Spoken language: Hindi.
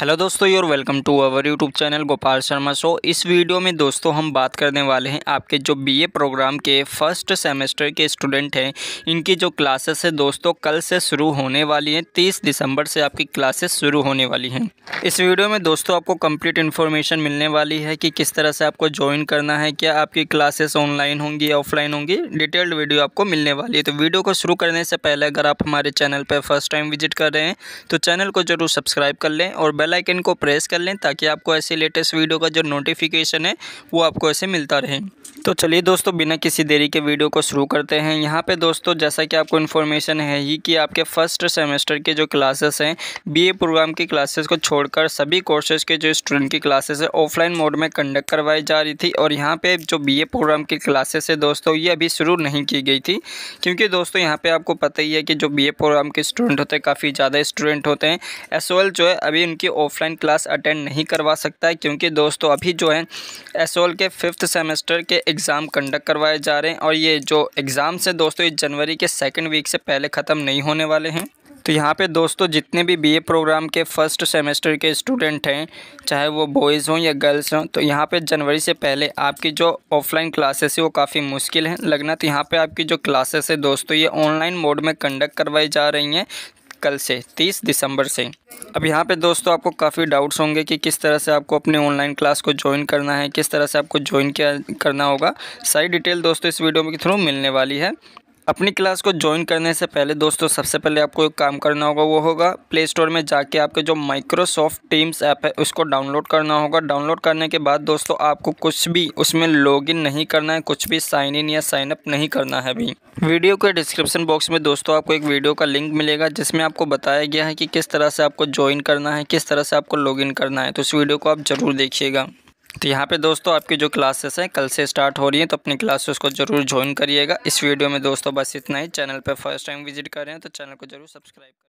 हेलो दोस्तों your welcome to our YouTube channel Gopal Sharma show इस वीडियो में दोस्तों हम बात करने वाले हैं आपके जो बीए प्रोग्राम के फर्स्ट सेमेस्टर के स्टूडेंट हैं इनकी जो क्लासेस है दोस्तों कल से शुरू होने वाली हैं 30 दिसंबर से आपकी क्लासेस शुरू होने वाली हैं इस वीडियो में दोस्तों आपको कम्प्लीट इन्फॉर्मेशन मिलने वाली है कि किस तरह से आपको ज्वाइन करना है क्या आपकी क्लासेस ऑनलाइन होंगी ऑफलाइन होंगी डिटेल्ड वीडियो आपको मिलने वाली है तो वीडियो को शुरू करने से पहले अगर आप हमारे चैनल पर फर्स्ट टाइम विजिट कर रहे हैं तो चैनल को जरूर सब्सक्राइब कर लें और बेल आइकन को प्रेस कर लें ताकि आपको ऐसे लेटेस्ट वीडियो का जो नोटिफिकेशन है वो आपको ऐसे मिलता रहे तो चलिए दोस्तों बिना किसी देरी के वीडियो को शुरू करते हैं यहाँ पे दोस्तों जैसा कि आपको इन्फॉर्मेशन है ही कि आपके फर्स्ट सेमेस्टर के जो क्लासेस हैं बीए प्रोग्राम की क्लासेस को छोड़कर सभी कोर्सेज के जो स्टूडेंट की क्लासेस है ऑफलाइन मोड में कंडक्ट करवाई जा रही थी और यहाँ पे जो बीए प्रोग्राम की क्लासेस है दोस्तों ये अभी शुरू नहीं की गई थी क्योंकि दोस्तों यहाँ पर आपको पता ही है कि जो बी प्रोग्राम के स्टूडेंट होते हैं काफ़ी ज़्यादा स्टूडेंट होते हैं एस जो है अभी उनकी ऑफलाइन क्लास अटेंड नहीं करवा सकता है क्योंकि दोस्तों अभी जो है एस के फिफ्थ सेमेस्टर के एग्ज़ाम कंडक्ट करवाए जा रहे हैं और ये जो एग्ज़ाम्स हैं दोस्तों ये जनवरी के सेकेंड वीक से पहले ख़त्म नहीं होने वाले हैं तो यहाँ पे दोस्तों जितने भी बीए प्रोग्राम के फर्स्ट सेमेस्टर के स्टूडेंट हैं चाहे वो बॉयज़ हों या गर्ल्स हों तो यहाँ पे जनवरी से पहले आपकी जो ऑफलाइन क्लासेस है वो काफ़ी मुश्किल है लगना तो यहाँ पे आपकी जो क्लासेस है दोस्तों ये ऑनलाइन मोड में कंडक्ट करवाई जा रही हैं कल से 30 दिसंबर से अब यहाँ पे दोस्तों आपको काफ़ी डाउट्स होंगे कि किस तरह से आपको अपने ऑनलाइन क्लास को ज्वाइन करना है किस तरह से आपको ज्वाइन किया करना होगा सारी डिटेल दोस्तों इस वीडियो के थ्रू मिलने वाली है अपनी क्लास को ज्वाइन करने से पहले दोस्तों सबसे पहले आपको एक काम करना होगा वो होगा प्ले स्टोर में जाके आपके जो माइक्रोसॉफ्ट टीम्स ऐप है उसको डाउनलोड करना होगा डाउनलोड करने के बाद दोस्तों आपको कुछ भी उसमें लॉगिन नहीं करना है कुछ भी साइन इन या साइन अप नहीं करना है अभी वीडियो के डिस्क्रिप्शन बॉक्स में दोस्तों आपको एक वीडियो का लिंक मिलेगा जिसमें आपको बताया गया है कि किस तरह से आपको ज्वाइन करना है किस तरह से आपको इन करना है तो उस वीडियो को आप ज़रूर देखिएगा तो यहाँ पे दोस्तों आपकी जो क्लासेस हैं कल से स्टार्ट हो रही हैं तो अपनी क्लासेस को जरूर ज्वाइन करिएगा इस वीडियो में दोस्तों बस इतना ही चैनल पर फर्स्ट टाइम विजिट कर रहे हैं तो चैनल को जरूर सब्सक्राइब